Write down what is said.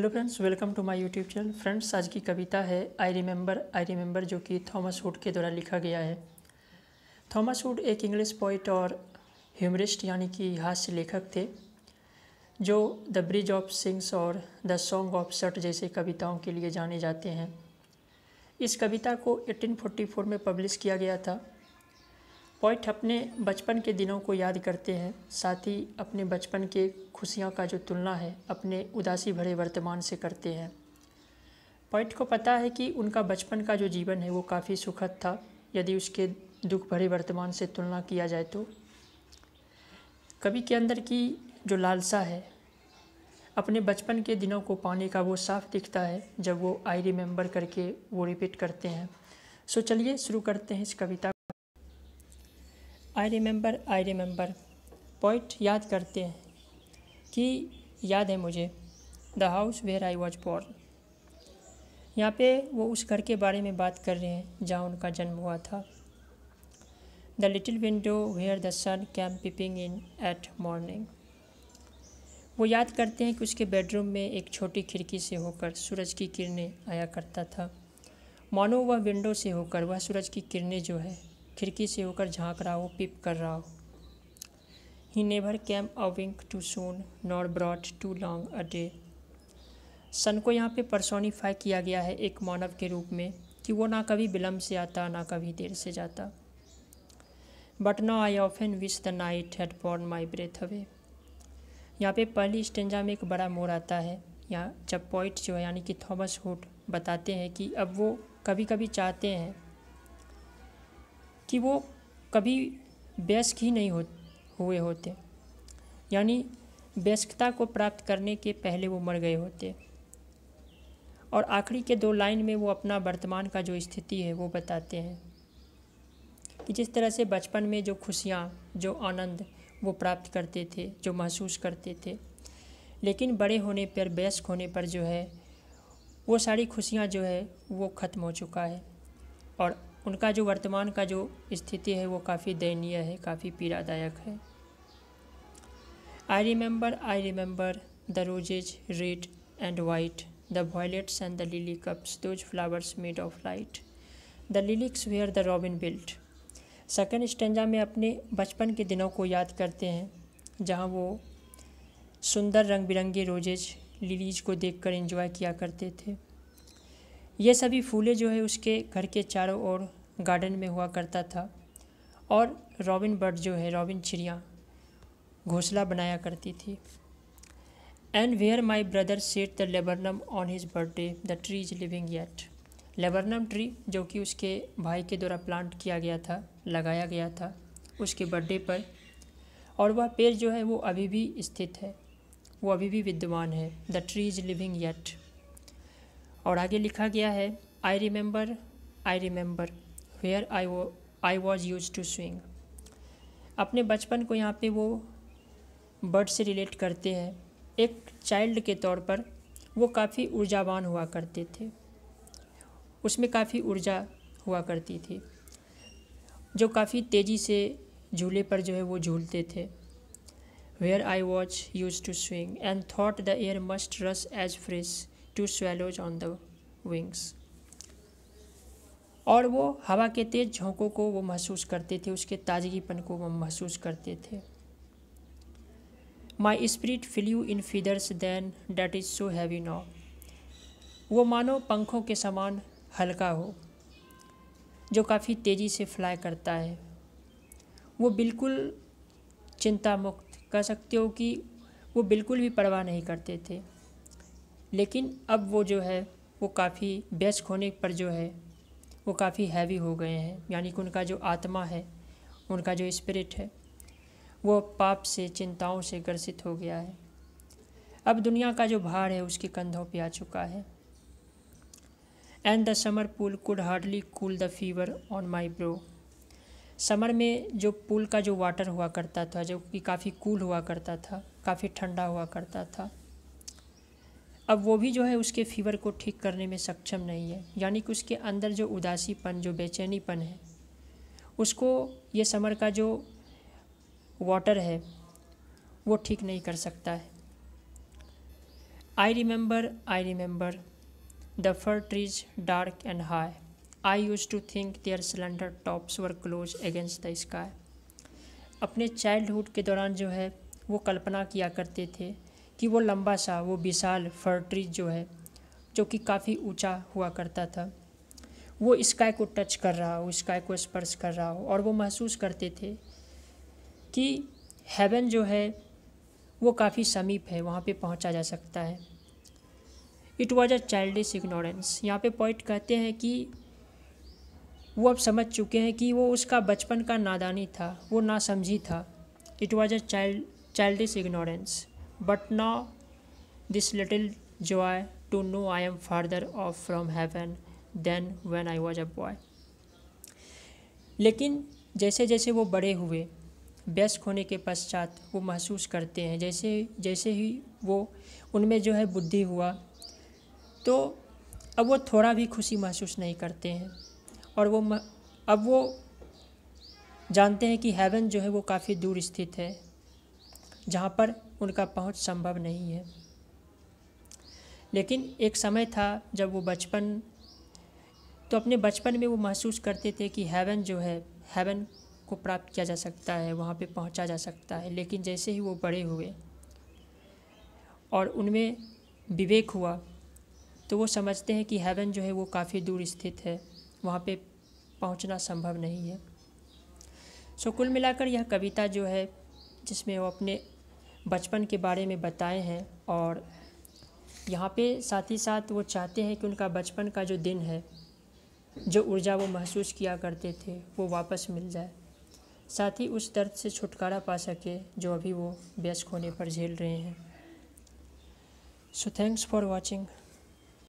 hello friends welcome to my YouTube channel friends आज की कविता है आई रिमेंबर आई रिमेंबर जो कि थॉमस हुड के द्वारा लिखा गया है थॉमस हुड एक इंग्लिश पोइट और ह्यूमरिस्ट यानी कि हास्य लेखक थे जो द ब्रिज ऑफ सिंग्स और द सॉन्ग ऑफ सट जैसे कविताओं के लिए जाने जाते हैं इस कविता को 1844 में पब्लिश किया गया था पोइट अपने बचपन के दिनों को याद करते हैं साथ ही अपने बचपन के खुशियों का जो तुलना है अपने उदासी भरे वर्तमान से करते हैं पॉइंट को पता है कि उनका बचपन का जो जीवन है वो काफ़ी सुखद था यदि उसके दुख भरे वर्तमान से तुलना किया जाए तो कवि के अंदर की जो लालसा है अपने बचपन के दिनों को पाने का वो साफ दिखता है जब वो आई रिमेंबर करके वो रिपीट करते हैं सो चलिए शुरू करते हैं इस कविता I remember I remember point याद करते हैं कि याद है मुझे the house where I was born यहाँ पे वो उस घर के बारे में बात कर रहे हैं जहाँ उनका जन्म हुआ था the little window where the sun came peeping in at morning वो याद करते हैं कि उसके बेडरूम में एक छोटी खिड़की से होकर सूरज की किरणें आया करता था मानो वह विंडो से होकर वह सूरज की किरणें जो है खिड़की से होकर झांक रहा हो पिप कर रहा हो he never came a wink too soon nor brought too long a day sun को यहाँ पे परसोनीफाई किया गया है एक मानव के रूप में कि वो ना कभी विलम्ब से आता ना कभी देर से जाता but now I often wish the night had borne my breath away यहाँ पे पहली स्टेंजा में एक बड़ा मोर आता है या जब पॉइंट जो है यानी कि थॉमस हुड बताते हैं कि अब वो कभी कभी चाहते हैं कि वो कभी व्यस्क ही नहीं हो हुए होते यानी व्यस्कता को प्राप्त करने के पहले वो मर गए होते और आखिरी के दो लाइन में वो अपना वर्तमान का जो स्थिति है वो बताते हैं कि जिस तरह से बचपन में जो खुशियाँ जो आनंद वो प्राप्त करते थे जो महसूस करते थे लेकिन बड़े होने पर व्यस्क होने पर जो है वो सारी खुशियाँ जो है वो ख़त्म हो चुका है और उनका जो वर्तमान का जो स्थिति है वो काफ़ी दयनीय है काफ़ी पीड़ादायक है I remember I remember the roses red and white the violets and the lily cups those flowers made of light the lilacs where the robin built second stanza में अपने बचपन के दिनों को याद करते हैं जहाँ वो सुंदर रंग बिरंगे रोजेज लिलीज को देखकर एंजॉय किया करते थे ये सभी फूले जो है उसके घर के चारों ओर गार्डन में हुआ करता था और रॉबिन बर्ड जो है रॉबिन चिड़िया घोंसला बनाया करती थी and where my brother set the laburnum on his birthday the tree is living yet laburnum tree जो कि उसके भाई के द्वारा प्लांट किया गया था लगाया गया था उसके बर्थडे पर और वह पेड़ जो है वो अभी भी स्थित है वो अभी भी विद्यमान है the tree is living yet और आगे लिखा गया है I remember I remember where I वो I was used to swing अपने बचपन को यहाँ पे वो बर्ड से रिलेट करते हैं एक चाइल्ड के तौर पर वो काफ़ी ऊर्जावान हुआ करते थे उसमें काफ़ी ऊर्जा हुआ करती थी जो काफ़ी तेज़ी से झूले पर जो है वो झूलते थे where I was used to swing and thought the air must rush as fresh to swallows on the wings और वो हवा के तेज झोंकों को वो महसूस करते थे उसके ताजगीपन को वो महसूस करते थे माई स्प्रिट यू in feathers then that is so heavy now वो मानो पंखों के समान हल्का हो जो काफ़ी तेज़ी से फ्लाई करता है वो बिल्कुल चिंता मुक्त कह सकते हो कि वो बिल्कुल भी परवाह नहीं करते थे लेकिन अब वो जो है वो काफ़ी व्यस्क होने पर जो है वो काफ़ी हैवी हो गए हैं यानी कि उनका जो आत्मा है उनका जो स्पिरिट है वो पाप से चिंताओं से ग्रसित हो गया है अब दुनिया का जो भार है उसके कंधों पे आ चुका है and the summer pool could hardly cool the fever on my brow summer में जो पुल का जो वाटर हुआ करता था जो कि काफ़ी कूल हुआ करता था काफ़ी ठंडा हुआ करता था अब वो भी जो है उसके फीवर को ठीक करने में सक्षम नहीं है यानी कि उसके अंदर जो उदासीपन जो बेचैनीपन है उसको ये समर का जो वाटर है वो ठीक नहीं कर सकता है I remember I remember the fir trees dark and high I used to think their slender tops were close against the sky अपने चाइल्डहुड के दौरान जो है वो कल्पना किया करते थे कि वो लंबा सा वो विशाल फर ट्री जो है जो कि काफ़ी ऊंचा हुआ करता था वो स्काई को टच कर रहा हो स्काई को स्पर्श कर रहा हो और वो महसूस करते थे कि हेवन जो है वो काफ़ी समीप है वहाँ पे पहुँचा जा सकता है it was a child ignorance यहाँ पे पॉइंट कहते हैं कि वो अब समझ चुके हैं कि वो उसका बचपन का नादानी था वो ना समझी था it was a child childish ignorance but now this little joy to know I am farther off from heaven than when I was a boy लेकिन जैसे जैसे वो बड़े हुए व्यस्क होने के पश्चात वो महसूस करते हैं जैसे जैसे ही वो उनमें जो है बुद्धि हुआ तो अब वो थोड़ा भी खुशी महसूस नहीं करते हैं और वो अब वो जानते हैं कि हेवन जो है वो काफ़ी दूर स्थित है जहाँ पर उनका पहुँच संभव नहीं है लेकिन एक समय था जब वो बचपन तो अपने बचपन में वो महसूस करते थे कि हेवन जो है हेवन को प्राप्त किया जा सकता है वहाँ पे पहुँचा जा सकता है लेकिन जैसे ही वो बड़े हुए और उनमें विवेक हुआ तो वो समझते हैं कि हेवन जो है वो काफ़ी दूर स्थित है वहाँ पे पहुँचना संभव नहीं है सो कुल मिलाकर यह कविता जो है जिसमें वो अपने बचपन के बारे में बताए हैं और यहाँ पे साथ ही साथ वो चाहते हैं कि उनका बचपन का जो दिन है जो ऊर्जा वो महसूस किया करते थे वो वापस मिल जाए साथ ही उस दर्द से छुटकारा पा सके जो अभी वो व्यस्क होने पर झेल रहे हैं सो थैंक्स फॉर वॉचिंग